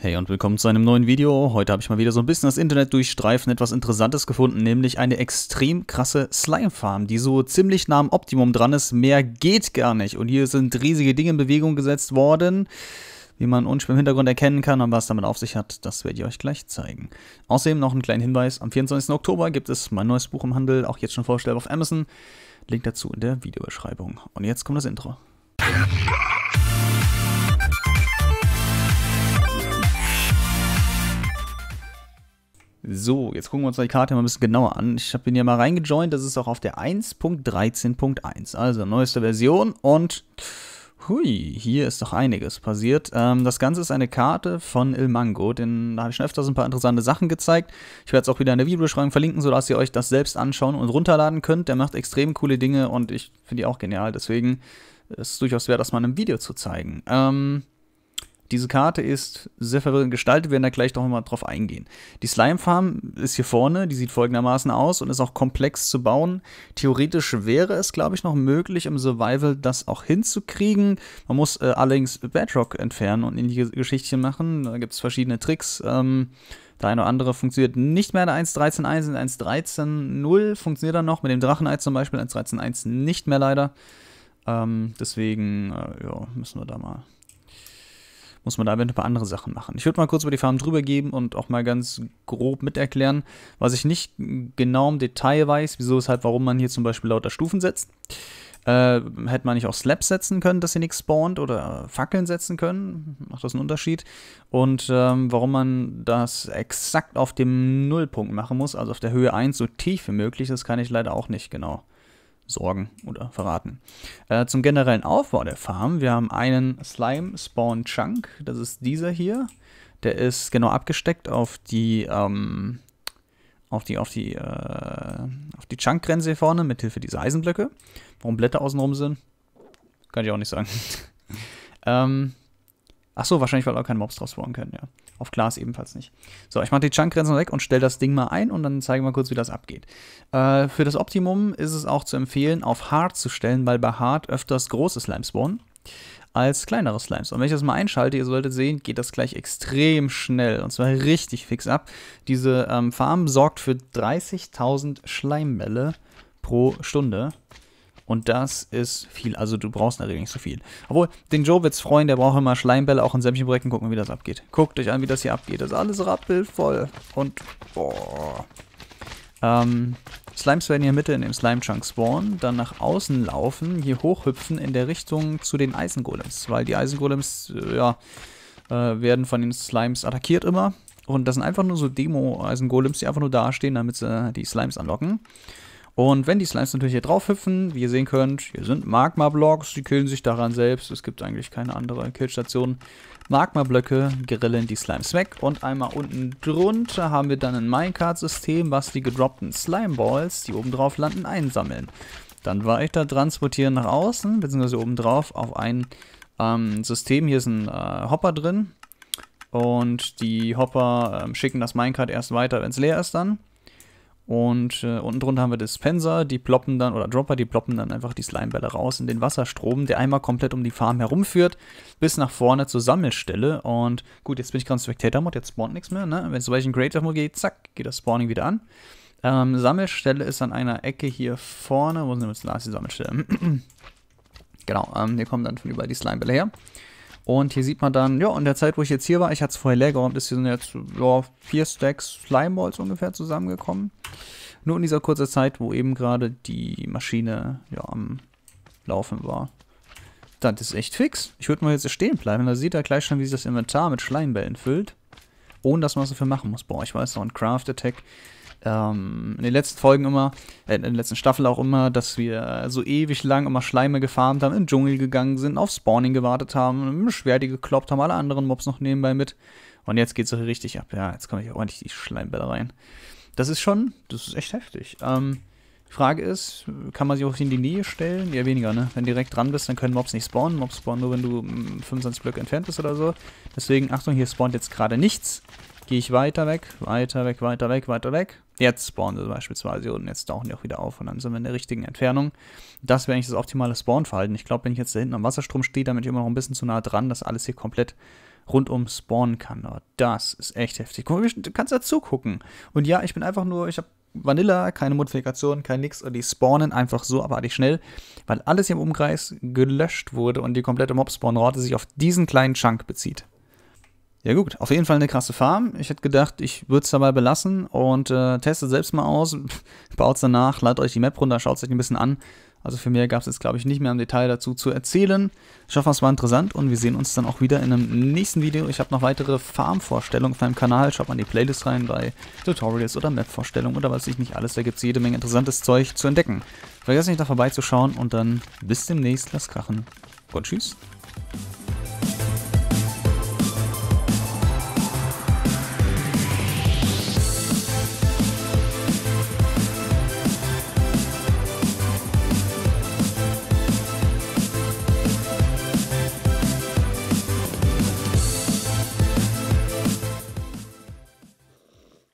Hey und willkommen zu einem neuen Video. Heute habe ich mal wieder so ein bisschen das Internet durchstreifen, etwas Interessantes gefunden, nämlich eine extrem krasse Slime-Farm, die so ziemlich nah am Optimum dran ist. Mehr geht gar nicht. Und hier sind riesige Dinge in Bewegung gesetzt worden. Wie man unschwer im Hintergrund erkennen kann und was damit auf sich hat, das werde ich euch gleich zeigen. Außerdem noch einen kleinen Hinweis, am 24. Oktober gibt es mein neues Buch im Handel, auch jetzt schon vorstellbar auf Amazon. Link dazu in der Videobeschreibung. Und jetzt kommt das Intro. So, jetzt gucken wir uns die Karte mal ein bisschen genauer an. Ich habe den hier mal reingejoint, das ist auch auf der 1.13.1, also neueste Version und hui, hier ist doch einiges passiert. Ähm, das Ganze ist eine Karte von Il Mango, denn da habe ich schon öfters ein paar interessante Sachen gezeigt. Ich werde es auch wieder in der Videobeschreibung verlinken, sodass ihr euch das selbst anschauen und runterladen könnt. Der macht extrem coole Dinge und ich finde die auch genial, deswegen ist es durchaus wert, das mal in einem Video zu zeigen. Ähm, diese Karte ist sehr verwirrend gestaltet, wir werden da gleich noch mal drauf eingehen. Die Slime Farm ist hier vorne, die sieht folgendermaßen aus und ist auch komplex zu bauen. Theoretisch wäre es, glaube ich, noch möglich, im Survival das auch hinzukriegen. Man muss äh, allerdings Bedrock entfernen und in die Geschichtchen machen. Da gibt es verschiedene Tricks. Ähm, der eine oder andere funktioniert nicht mehr der 1.13.1 und 1.13.0 funktioniert dann noch. Mit dem Drachenei zum Beispiel 1.13.1 nicht mehr leider. Ähm, deswegen äh, jo, müssen wir da mal muss man damit ein paar andere Sachen machen. Ich würde mal kurz über die Farben drüber geben und auch mal ganz grob miterklären, was ich nicht genau im Detail weiß, wieso, halt, warum man hier zum Beispiel lauter Stufen setzt. Äh, hätte man nicht auch Slaps setzen können, dass sie nichts spawnt oder Fackeln setzen können? Macht das einen Unterschied? Und ähm, warum man das exakt auf dem Nullpunkt machen muss, also auf der Höhe 1 so tief wie möglich, das kann ich leider auch nicht genau sorgen oder verraten. Äh, zum generellen Aufbau der Farm. Wir haben einen Slime Spawn Chunk. Das ist dieser hier. Der ist genau abgesteckt auf die, ähm, auf die, auf die, äh, auf die Chunk-Grenze hier vorne mit Hilfe dieser Eisenblöcke. Warum Blätter außenrum sind, kann ich auch nicht sagen. ähm, Ach so, wahrscheinlich, weil auch keine Mobs draus spawnen können, ja. Auf Glas ebenfalls nicht. So, ich mache die Chunkgrenzen weg und stelle das Ding mal ein und dann zeige ich mal kurz, wie das abgeht. Äh, für das Optimum ist es auch zu empfehlen, auf Hard zu stellen, weil bei Hard öfters große Slimes spawnen als kleinere Slimes. Und wenn ich das mal einschalte, ihr solltet sehen, geht das gleich extrem schnell und zwar richtig fix ab. Diese ähm, Farm sorgt für 30.000 Schleimbälle pro Stunde. Und das ist viel. Also du brauchst natürlich nicht so viel. Obwohl, den Joe wird's freuen, der braucht immer Schleimbälle, auch in sämtlichen Projekten. Gucken, wie das abgeht. Guckt euch an, wie das hier abgeht. Das ist alles rappelvoll. Und, boah. Ähm, Slimes werden hier Mitte in dem Slime-Chunk spawnen, dann nach außen laufen, hier hochhüpfen in der Richtung zu den Eisengolems, weil die Eisengolems, äh, ja, äh, werden von den Slimes attackiert immer. Und das sind einfach nur so Demo-Eisengolems, die einfach nur dastehen, damit sie die Slimes anlocken. Und wenn die Slimes natürlich hier drauf hüpfen, wie ihr sehen könnt, hier sind Magma-Blocks, die killen sich daran selbst. Es gibt eigentlich keine andere Killstation. Magma-Blöcke grillen die Slimes weg. Und einmal unten drunter haben wir dann ein Minecart-System, was die gedroppten Slime-Balls, die oben drauf landen, einsammeln. Dann weiter transportieren nach außen, beziehungsweise oben drauf auf ein ähm, System. Hier ist ein äh, Hopper drin. Und die Hopper ähm, schicken das Minecart erst weiter, wenn es leer ist dann. Und äh, unten drunter haben wir Dispenser, die ploppen dann, oder Dropper, die ploppen dann einfach die Slimebälle raus in den Wasserstrom, der einmal komplett um die Farm herumführt, bis nach vorne zur Sammelstelle. Und gut, jetzt bin ich gerade im Spectator-Mod, jetzt spawnt nichts mehr, ne? Wenn sobald ich in Greater mod gehe, zack, geht das Spawning wieder an. Ähm, Sammelstelle ist an einer Ecke hier vorne. Wo sind wir jetzt? Da ist die Sammelstelle. genau, ähm, hier kommen dann von überall die Slimebälle her. Und hier sieht man dann, ja, in der Zeit, wo ich jetzt hier war, ich hatte es vorher leer geräumt, ist hier sind jetzt ja, vier Stacks Slime Balls ungefähr zusammengekommen. Nur in dieser kurzen Zeit, wo eben gerade die Maschine ja, am Laufen war. Das ist echt fix. Ich würde mal jetzt stehen bleiben. Da sieht er gleich schon, wie sich das Inventar mit Schleimbällen füllt. Ohne dass man was dafür machen muss. Boah, ich weiß noch, ein Craft-Attack ähm, in den letzten Folgen immer, äh, in der letzten Staffel auch immer, dass wir so ewig lang immer Schleime gefarmt haben, in den Dschungel gegangen sind, auf Spawning gewartet haben, mit Schwerte gekloppt haben, alle anderen Mobs noch nebenbei mit. Und jetzt geht's auch richtig ab. Ja, jetzt komme ich auch ordentlich die Schleimbälle rein. Das ist schon, das ist echt heftig. Ähm, die Frage ist, kann man sich auch in die Nähe stellen? Ja, weniger, ne? Wenn du direkt dran bist, dann können Mobs nicht spawnen. Mobs spawnen nur, wenn du 25 hm, Blöcke entfernt bist oder so. Deswegen, Achtung, hier spawnt jetzt gerade nichts. Gehe ich weiter weg, weiter weg, weiter weg, weiter weg. Jetzt spawnen sie beispielsweise hier unten, jetzt tauchen die auch wieder auf und dann sind wir in der richtigen Entfernung. Das wäre eigentlich das optimale Spawnverhalten. Ich glaube, wenn ich jetzt da hinten am Wasserstrom stehe, dann bin ich immer noch ein bisschen zu nah dran, dass alles hier komplett rundum spawnen kann. Aber das ist echt heftig. Guck mal, du kannst da zugucken. Und ja, ich bin einfach nur, ich habe Vanilla, keine Modifikation, kein nix und die spawnen einfach so abartig schnell, weil alles hier im Umkreis gelöscht wurde und die komplette Mob-Spawn-Rate sich auf diesen kleinen Chunk bezieht. Ja gut, auf jeden Fall eine krasse Farm. Ich hätte gedacht, ich würde es dabei belassen und äh, testet selbst mal aus, baut es danach, ladet euch die Map runter, schaut es euch ein bisschen an. Also für mehr gab es jetzt, glaube ich, nicht mehr im Detail dazu zu erzählen. Ich hoffe, es war interessant und wir sehen uns dann auch wieder in einem nächsten Video. Ich habe noch weitere Farmvorstellungen auf meinem Kanal. Schaut mal in die Playlist rein bei Tutorials oder Map-Vorstellungen oder was ich nicht alles. Da gibt es jede Menge interessantes Zeug zu entdecken. Vergesst nicht, da vorbeizuschauen und dann bis demnächst. Lasst krachen und tschüss.